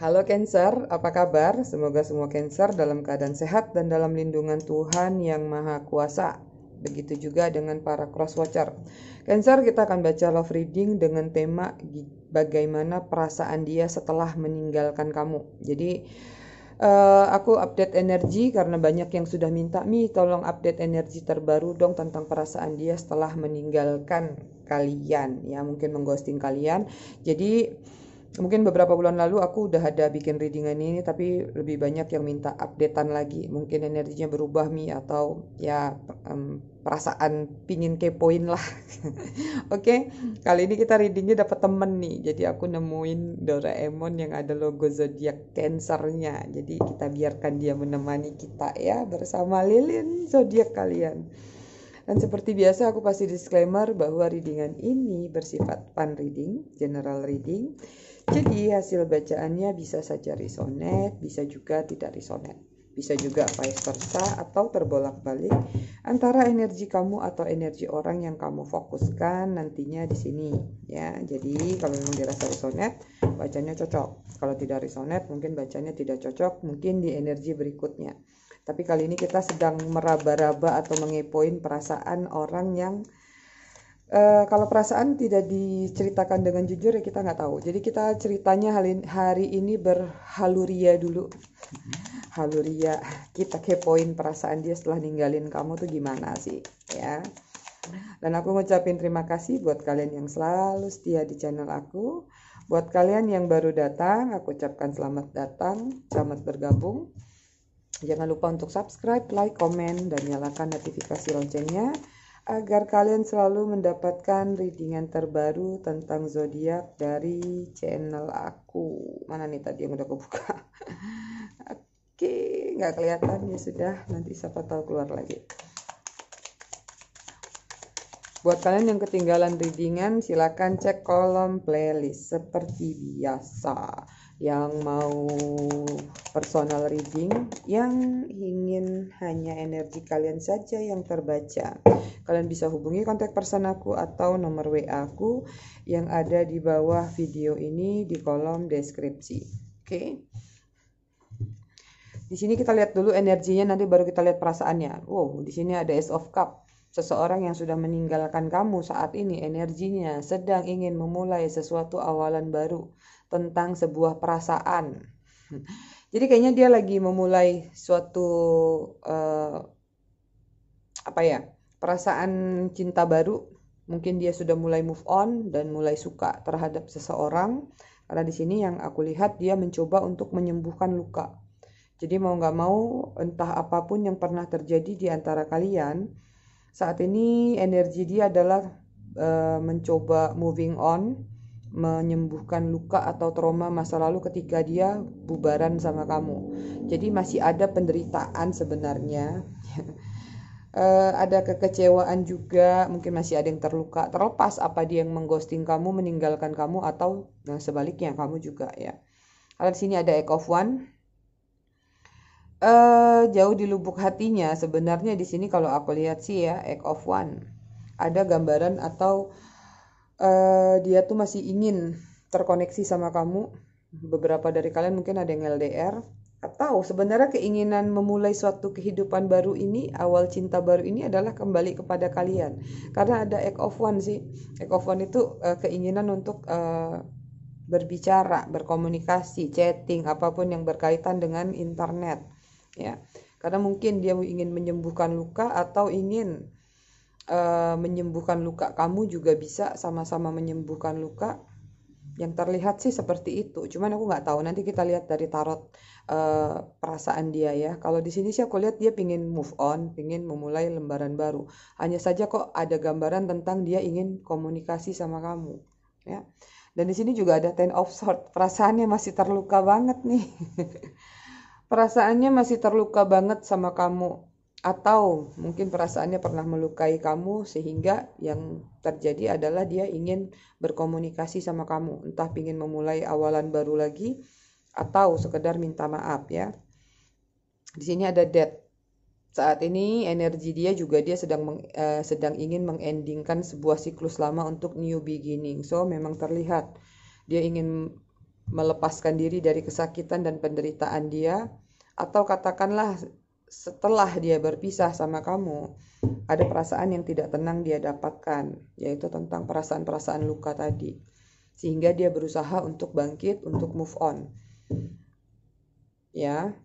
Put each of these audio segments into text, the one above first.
Halo Cancer, apa kabar? Semoga semua Cancer dalam keadaan sehat dan dalam lindungan Tuhan yang Maha Kuasa. Begitu juga dengan para cross watcher. Cancer kita akan baca love reading dengan tema bagaimana perasaan dia setelah meninggalkan kamu. Jadi Uh, aku update energi karena banyak yang sudah minta mi tolong update energi terbaru dong tentang perasaan dia setelah meninggalkan kalian ya mungkin mengghosting kalian jadi mungkin beberapa bulan lalu aku udah ada bikin readingan ini tapi lebih banyak yang minta updatean lagi mungkin energinya berubah mi atau ya um, perasaan pingin kepoin lah oke okay? kali ini kita readingnya dapat temen nih jadi aku nemuin Doraemon yang ada logo zodiak cancernya jadi kita biarkan dia menemani kita ya bersama lilin zodiak kalian dan seperti biasa aku pasti disclaimer bahwa readingan ini bersifat fun reading, general reading jadi hasil bacaannya bisa saja risonet, bisa juga tidak risonet. Bisa juga vice versa atau terbolak-balik antara energi kamu atau energi orang yang kamu fokuskan nantinya di sini ya. Jadi kalau memang dirasa risonet, bacanya cocok. Kalau tidak risonet, mungkin bacanya tidak cocok, mungkin di energi berikutnya. Tapi kali ini kita sedang meraba-raba atau mengepoin perasaan orang yang Eh, kalau perasaan tidak diceritakan dengan jujur ya kita nggak tahu. Jadi kita ceritanya hari, hari ini berhaluria dulu. Haluria, kita kepoin perasaan dia setelah ninggalin kamu tuh gimana sih, ya. Dan aku ngucapin terima kasih buat kalian yang selalu setia di channel aku. Buat kalian yang baru datang, aku ucapkan selamat datang, selamat bergabung. Jangan lupa untuk subscribe, like, komen, dan nyalakan notifikasi loncengnya agar kalian selalu mendapatkan readingan terbaru tentang zodiak dari channel aku. Mana nih tadi yang udah aku buka, Oke, okay, nggak kelihatan ya sudah. Nanti siapa tahu keluar lagi. Buat kalian yang ketinggalan readingan, silahkan cek kolom playlist seperti biasa. Yang mau personal reading, yang ingin hanya energi kalian saja yang terbaca. Kalian bisa hubungi kontak person aku atau nomor WA aku yang ada di bawah video ini di kolom deskripsi. Oke. Okay? Di sini kita lihat dulu energinya nanti baru kita lihat perasaannya. Wow, di sini ada S of Cup Seseorang yang sudah meninggalkan kamu saat ini energinya sedang ingin memulai sesuatu awalan baru tentang sebuah perasaan. Jadi kayaknya dia lagi memulai suatu uh, apa ya? perasaan cinta baru. Mungkin dia sudah mulai move on dan mulai suka terhadap seseorang. Karena di sini yang aku lihat dia mencoba untuk menyembuhkan luka. Jadi mau nggak mau entah apapun yang pernah terjadi di antara kalian, saat ini energi dia adalah e, mencoba moving on, menyembuhkan luka atau trauma masa lalu ketika dia bubaran sama kamu. Jadi masih ada penderitaan sebenarnya. e, ada kekecewaan juga, mungkin masih ada yang terluka. Terlepas apa dia yang mengghosting kamu, meninggalkan kamu atau nah, sebaliknya kamu juga ya. Kalau sini ada egg of one uh, jauh di lubuk hatinya sebenarnya di sini kalau aku lihat sih ya act of one ada gambaran atau uh, dia tuh masih ingin terkoneksi sama kamu beberapa dari kalian mungkin ada yang LDR atau sebenarnya keinginan memulai suatu kehidupan baru ini awal cinta baru ini adalah kembali kepada kalian karena ada act of one sih act of one itu uh, keinginan untuk uh, berbicara berkomunikasi chatting apapun yang berkaitan dengan internet ya karena mungkin dia ingin menyembuhkan luka atau ingin uh, menyembuhkan luka kamu juga bisa sama-sama menyembuhkan luka yang terlihat sih seperti itu cuman aku nggak tahu nanti kita lihat dari tarot uh, perasaan dia ya kalau di sini sih aku lihat dia pingin move on pingin memulai lembaran baru hanya saja kok ada gambaran tentang dia ingin komunikasi sama kamu ya dan di sini juga ada ten of sword perasaannya masih terluka banget nih Perasaannya masih terluka banget sama kamu, atau mungkin perasaannya pernah melukai kamu, sehingga yang terjadi adalah dia ingin berkomunikasi sama kamu, entah ingin memulai awalan baru lagi atau sekedar minta maaf. Ya, di sini ada dead. Saat ini energi dia juga dia sedang meng, uh, sedang ingin mengendingkan sebuah siklus lama untuk new beginning. So memang terlihat dia ingin melepaskan diri dari kesakitan dan penderitaan dia, atau katakanlah setelah dia berpisah sama kamu, ada perasaan yang tidak tenang dia dapatkan, yaitu tentang perasaan-perasaan luka tadi. Sehingga dia berusaha untuk bangkit, untuk move on. Ya.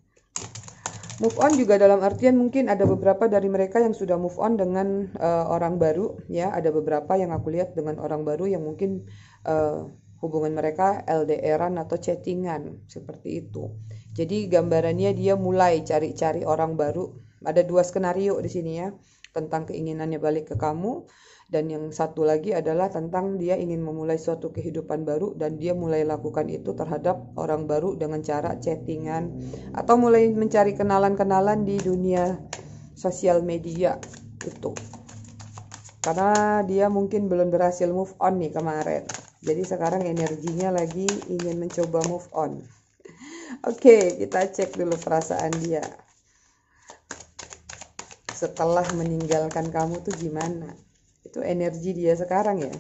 Move on juga dalam artian mungkin ada beberapa dari mereka yang sudah move on dengan uh, orang baru, ya, ada beberapa yang aku lihat dengan orang baru yang mungkin uh, hubungan mereka LDRan atau chattingan seperti itu. Jadi gambarannya dia mulai cari-cari orang baru. Ada dua skenario di sini ya tentang keinginannya balik ke kamu dan yang satu lagi adalah tentang dia ingin memulai suatu kehidupan baru dan dia mulai lakukan itu terhadap orang baru dengan cara chattingan atau mulai mencari kenalan-kenalan di dunia sosial media itu karena dia mungkin belum berhasil move on nih kemarin jadi sekarang energinya lagi ingin mencoba move on. Oke, okay, kita cek dulu perasaan dia. Setelah meninggalkan kamu tuh gimana? Itu energi dia sekarang ya.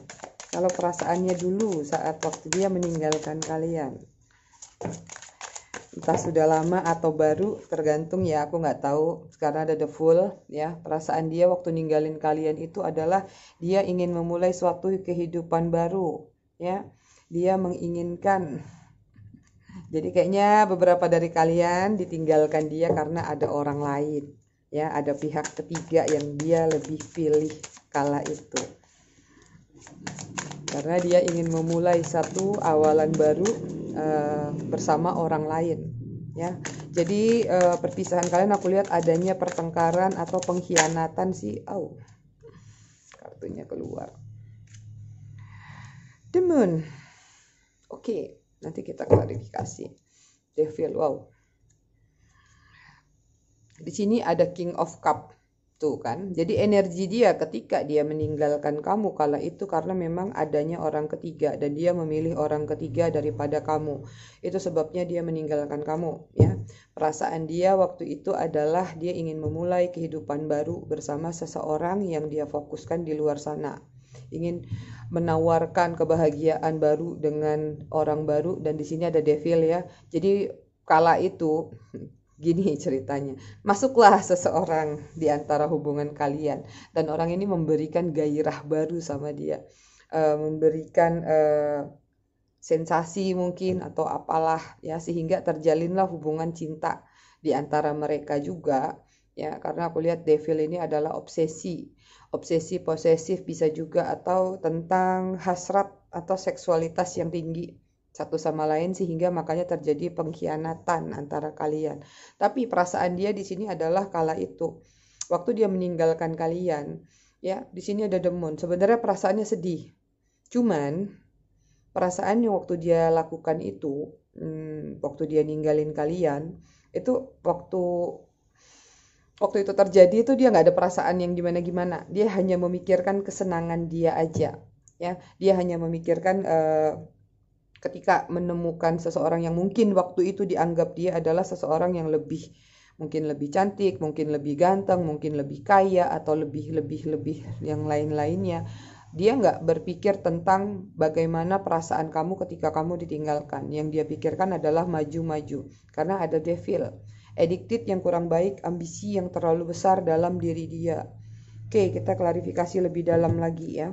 Kalau perasaannya dulu saat waktu dia meninggalkan kalian. Entah sudah lama atau baru, tergantung ya aku nggak tahu. Karena ada the full ya, perasaan dia waktu ninggalin kalian itu adalah dia ingin memulai suatu kehidupan baru ya dia menginginkan jadi kayaknya beberapa dari kalian ditinggalkan dia karena ada orang lain ya ada pihak ketiga yang dia lebih pilih kala itu karena dia ingin memulai satu awalan baru uh, bersama orang lain ya jadi uh, perpisahan kalian aku lihat adanya pertengkaran atau pengkhianatan sih oh kartunya keluar The Moon. Oke, okay, nanti kita klarifikasi. Devil, wow. Di sini ada King of Cup. Tuh kan. Jadi energi dia ketika dia meninggalkan kamu kala itu karena memang adanya orang ketiga dan dia memilih orang ketiga daripada kamu. Itu sebabnya dia meninggalkan kamu, ya. Perasaan dia waktu itu adalah dia ingin memulai kehidupan baru bersama seseorang yang dia fokuskan di luar sana ingin menawarkan kebahagiaan baru dengan orang baru dan di sini ada devil ya. Jadi kala itu gini ceritanya. Masuklah seseorang di antara hubungan kalian dan orang ini memberikan gairah baru sama dia. E, memberikan e, sensasi mungkin atau apalah ya sehingga terjalinlah hubungan cinta di antara mereka juga ya karena aku lihat devil ini adalah obsesi obsesi posesif bisa juga atau tentang hasrat atau seksualitas yang tinggi satu sama lain sehingga makanya terjadi pengkhianatan antara kalian tapi perasaan dia di sini adalah kala itu waktu dia meninggalkan kalian ya di sini ada demon sebenarnya perasaannya sedih cuman perasaan yang waktu dia lakukan itu hmm, waktu dia ninggalin kalian itu waktu waktu itu terjadi itu dia nggak ada perasaan yang gimana-gimana. Dia hanya memikirkan kesenangan dia aja. Ya, dia hanya memikirkan uh, ketika menemukan seseorang yang mungkin waktu itu dianggap dia adalah seseorang yang lebih mungkin lebih cantik, mungkin lebih ganteng, mungkin lebih kaya atau lebih lebih lebih yang lain-lainnya. Dia nggak berpikir tentang bagaimana perasaan kamu ketika kamu ditinggalkan. Yang dia pikirkan adalah maju-maju karena ada devil addicted yang kurang baik, ambisi yang terlalu besar dalam diri dia. Oke, kita klarifikasi lebih dalam lagi ya.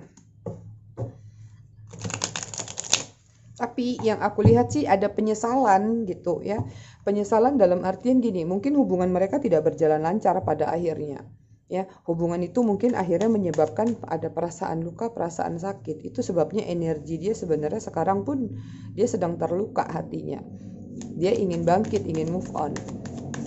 Tapi yang aku lihat sih ada penyesalan gitu ya. Penyesalan dalam artian gini, mungkin hubungan mereka tidak berjalan lancar pada akhirnya. Ya, hubungan itu mungkin akhirnya menyebabkan ada perasaan luka, perasaan sakit. Itu sebabnya energi dia sebenarnya sekarang pun dia sedang terluka hatinya. Dia ingin bangkit, ingin move on.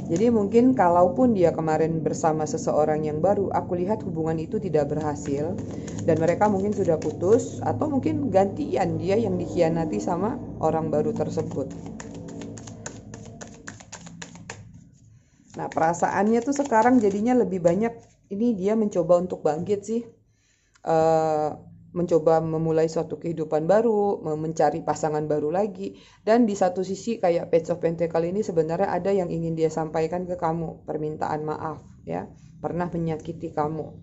Jadi mungkin kalaupun dia kemarin bersama seseorang yang baru, aku lihat hubungan itu tidak berhasil dan mereka mungkin sudah putus atau mungkin gantian dia yang dikhianati sama orang baru tersebut. Nah, perasaannya tuh sekarang jadinya lebih banyak ini dia mencoba untuk bangkit sih. Uh, mencoba memulai suatu kehidupan baru, mencari pasangan baru lagi. Dan di satu sisi kayak Page of Pentacle ini sebenarnya ada yang ingin dia sampaikan ke kamu, permintaan maaf ya, pernah menyakiti kamu,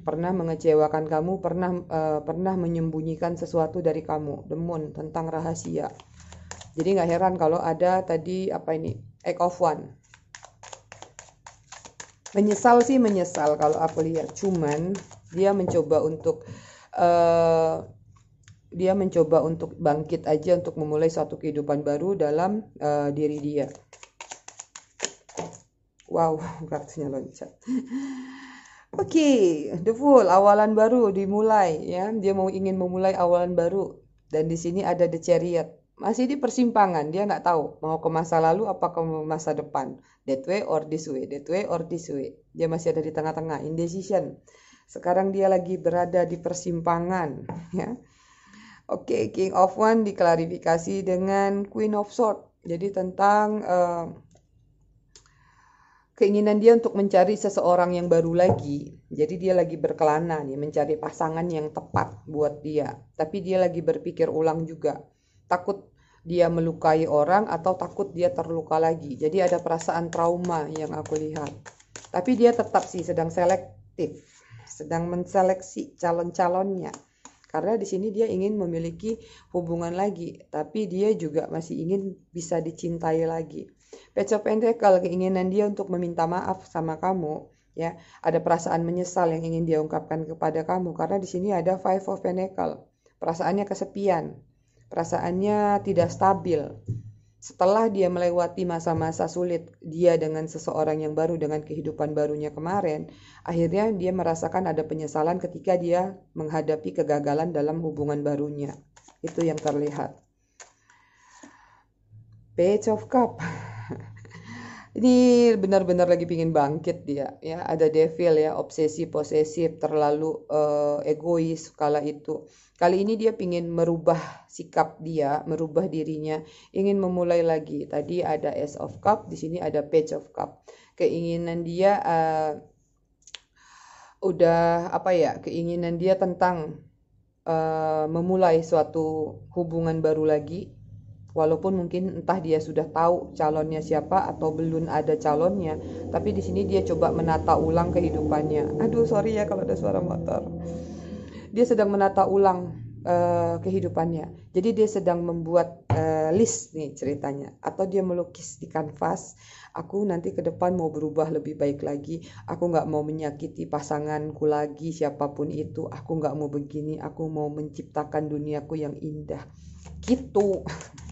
pernah mengecewakan kamu, pernah uh, pernah menyembunyikan sesuatu dari kamu, demun tentang rahasia. Jadi nggak heran kalau ada tadi apa ini egg of one. Menyesal sih menyesal kalau aku lihat, cuman dia mencoba untuk Eh, dia mencoba untuk bangkit aja untuk memulai suatu kehidupan baru dalam uh, diri dia. Wow, kartunya loncat. Oke, okay, the full awalan baru dimulai ya. Dia mau ingin memulai awalan baru dan di sini ada the chariot. Masih di persimpangan, dia nggak tahu mau ke masa lalu apa ke masa depan. That way or this way, that way or this way. Dia masih ada di tengah-tengah, indecision. -tengah sekarang dia lagi berada di persimpangan, ya. Oke, okay, King of One diklarifikasi dengan Queen of Sword. Jadi tentang uh, keinginan dia untuk mencari seseorang yang baru lagi. Jadi dia lagi berkelana nih, mencari pasangan yang tepat buat dia. Tapi dia lagi berpikir ulang juga. Takut dia melukai orang atau takut dia terluka lagi. Jadi ada perasaan trauma yang aku lihat. Tapi dia tetap sih sedang selektif sedang menseleksi calon-calonnya. Karena di sini dia ingin memiliki hubungan lagi, tapi dia juga masih ingin bisa dicintai lagi. Page of Pentacle keinginan dia untuk meminta maaf sama kamu, ya. Ada perasaan menyesal yang ingin dia ungkapkan kepada kamu karena di sini ada Five of Pentacle. Perasaannya kesepian, perasaannya tidak stabil, setelah dia melewati masa-masa sulit dia dengan seseorang yang baru dengan kehidupan barunya kemarin, akhirnya dia merasakan ada penyesalan ketika dia menghadapi kegagalan dalam hubungan barunya. Itu yang terlihat. Page of Cup ini benar-benar lagi pingin bangkit dia ya ada devil ya obsesi posesif terlalu uh, egois kala itu kali ini dia pingin merubah sikap dia merubah dirinya ingin memulai lagi tadi ada S of cup di sini ada page of cup keinginan dia uh, udah apa ya keinginan dia tentang uh, memulai suatu hubungan baru lagi Walaupun mungkin entah dia sudah tahu calonnya siapa atau belum ada calonnya, tapi di sini dia coba menata ulang kehidupannya. Aduh, sorry ya kalau ada suara motor. Dia sedang menata ulang uh, kehidupannya. Jadi dia sedang membuat uh, list nih ceritanya atau dia melukis di kanvas, aku nanti ke depan mau berubah lebih baik lagi. Aku nggak mau menyakiti pasanganku lagi siapapun itu. Aku nggak mau begini, aku mau menciptakan duniaku yang indah. Gitu.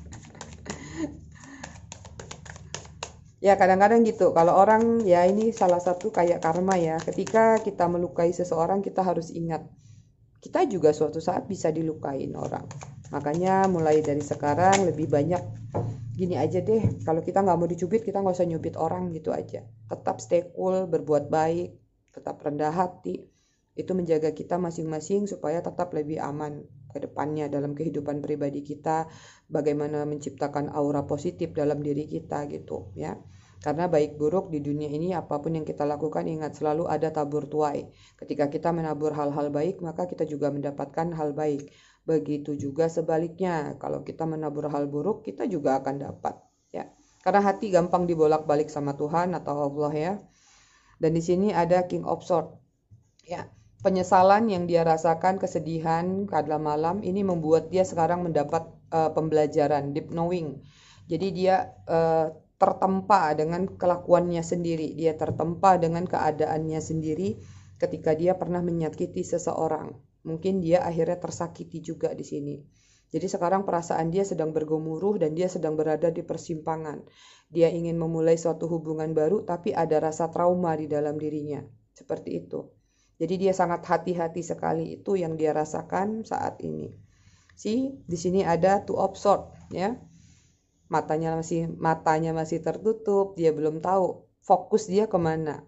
ya kadang-kadang gitu kalau orang ya ini salah satu kayak karma ya ketika kita melukai seseorang kita harus ingat kita juga suatu saat bisa dilukain orang makanya mulai dari sekarang lebih banyak gini aja deh kalau kita nggak mau dicubit kita nggak usah nyubit orang gitu aja tetap stay cool berbuat baik tetap rendah hati itu menjaga kita masing-masing supaya tetap lebih aman ke depannya dalam kehidupan pribadi kita, bagaimana menciptakan aura positif dalam diri kita gitu ya. Karena baik buruk di dunia ini apapun yang kita lakukan ingat selalu ada tabur tuai. Ketika kita menabur hal-hal baik maka kita juga mendapatkan hal baik. Begitu juga sebaliknya, kalau kita menabur hal buruk kita juga akan dapat ya. Karena hati gampang dibolak-balik sama Tuhan atau Allah ya. Dan di sini ada King of Sword. Ya penyesalan yang dia rasakan, kesedihan pada malam ini membuat dia sekarang mendapat uh, pembelajaran deep knowing. Jadi dia uh, tertempa dengan kelakuannya sendiri, dia tertempa dengan keadaannya sendiri ketika dia pernah menyakiti seseorang. Mungkin dia akhirnya tersakiti juga di sini. Jadi sekarang perasaan dia sedang bergemuruh dan dia sedang berada di persimpangan. Dia ingin memulai suatu hubungan baru tapi ada rasa trauma di dalam dirinya. Seperti itu. Jadi dia sangat hati-hati sekali itu yang dia rasakan saat ini. Si di sini ada to absorb ya. Matanya masih matanya masih tertutup, dia belum tahu fokus dia kemana.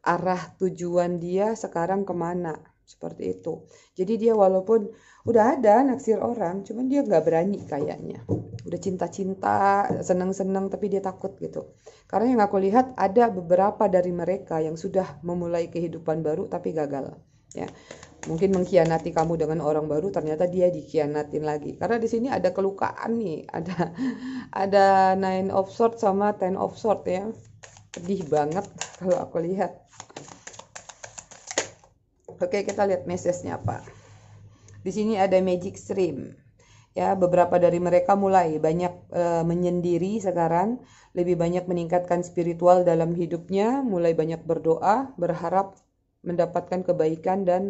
Arah tujuan dia sekarang kemana seperti itu. Jadi dia walaupun udah ada naksir orang, cuman dia nggak berani kayaknya. Udah cinta-cinta, seneng-seneng, tapi dia takut gitu. Karena yang aku lihat ada beberapa dari mereka yang sudah memulai kehidupan baru tapi gagal. Ya, mungkin mengkhianati kamu dengan orang baru, ternyata dia dikhianatin lagi. Karena di sini ada kelukaan nih, ada ada nine of sword sama ten of sword ya. Pedih banget kalau aku lihat Oke, kita lihat message-nya, Pak. Di sini ada magic stream. Ya, beberapa dari mereka mulai banyak e, menyendiri sekarang, lebih banyak meningkatkan spiritual dalam hidupnya, mulai banyak berdoa, berharap mendapatkan kebaikan dan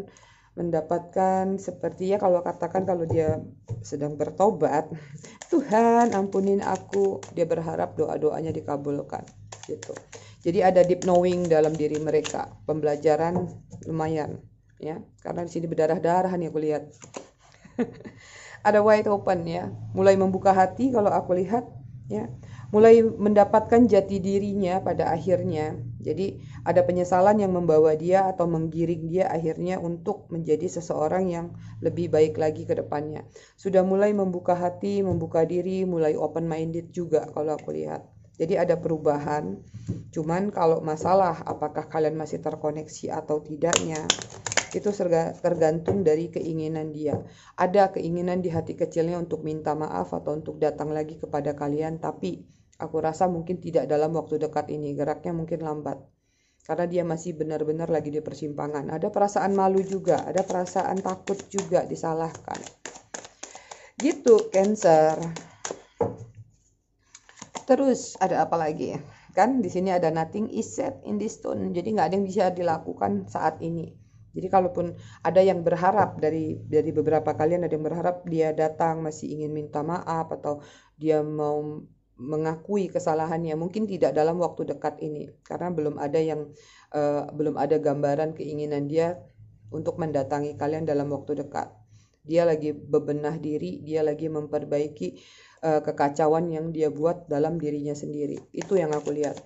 mendapatkan seperti ya kalau katakan kalau dia sedang bertobat Tuhan ampunin aku dia berharap doa-doanya dikabulkan gitu jadi ada deep knowing dalam diri mereka pembelajaran lumayan ya karena di sini berdarah-darah nih aku lihat ada wide open ya mulai membuka hati kalau aku lihat ya mulai mendapatkan jati dirinya pada akhirnya jadi ada penyesalan yang membawa dia atau menggiring dia akhirnya untuk menjadi seseorang yang lebih baik lagi ke depannya sudah mulai membuka hati membuka diri mulai open minded juga kalau aku lihat jadi ada perubahan. Cuman kalau masalah apakah kalian masih terkoneksi atau tidaknya, itu tergantung dari keinginan dia. Ada keinginan di hati kecilnya untuk minta maaf atau untuk datang lagi kepada kalian, tapi aku rasa mungkin tidak dalam waktu dekat ini. Geraknya mungkin lambat. Karena dia masih benar-benar lagi di persimpangan. Ada perasaan malu juga, ada perasaan takut juga disalahkan. Gitu, Cancer. Terus ada apa lagi? Kan di sini ada nothing is set in this stone. Jadi nggak ada yang bisa dilakukan saat ini jadi kalaupun ada yang berharap dari dari beberapa kalian ada yang berharap dia datang masih ingin minta maaf atau dia mau mengakui kesalahannya mungkin tidak dalam waktu dekat ini karena belum ada yang uh, belum ada gambaran keinginan dia untuk mendatangi kalian dalam waktu dekat. Dia lagi bebenah diri, dia lagi memperbaiki uh, kekacauan yang dia buat dalam dirinya sendiri. Itu yang aku lihat.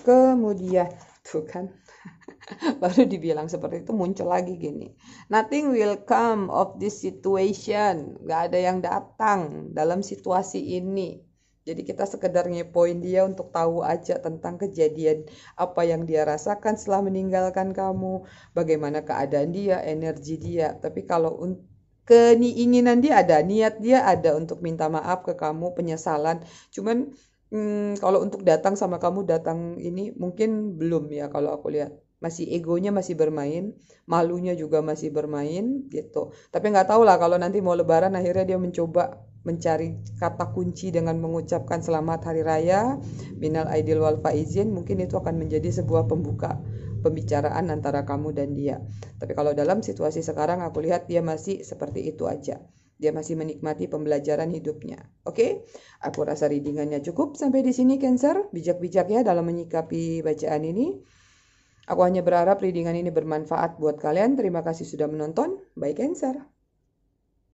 Kemudian tuh kan baru dibilang seperti itu muncul lagi gini nothing will come of this situation nggak ada yang datang dalam situasi ini jadi kita sekedar ngepoin dia untuk tahu aja tentang kejadian apa yang dia rasakan setelah meninggalkan kamu, bagaimana keadaan dia, energi dia. Tapi kalau keinginan dia ada, niat dia ada untuk minta maaf ke kamu, penyesalan. Cuman hmm, kalau untuk datang sama kamu datang ini mungkin belum ya kalau aku lihat masih egonya masih bermain, malunya juga masih bermain gitu. Tapi nggak tahu lah kalau nanti mau lebaran akhirnya dia mencoba mencari kata kunci dengan mengucapkan selamat hari raya, minal aidil wal faizin, mungkin itu akan menjadi sebuah pembuka pembicaraan antara kamu dan dia. Tapi kalau dalam situasi sekarang aku lihat dia masih seperti itu aja. Dia masih menikmati pembelajaran hidupnya. Oke, okay? aku rasa readingannya cukup sampai di sini Cancer. Bijak-bijak ya dalam menyikapi bacaan ini. Aku hanya berharap readingan ini bermanfaat buat kalian. Terima kasih sudah menonton. Bye cancer.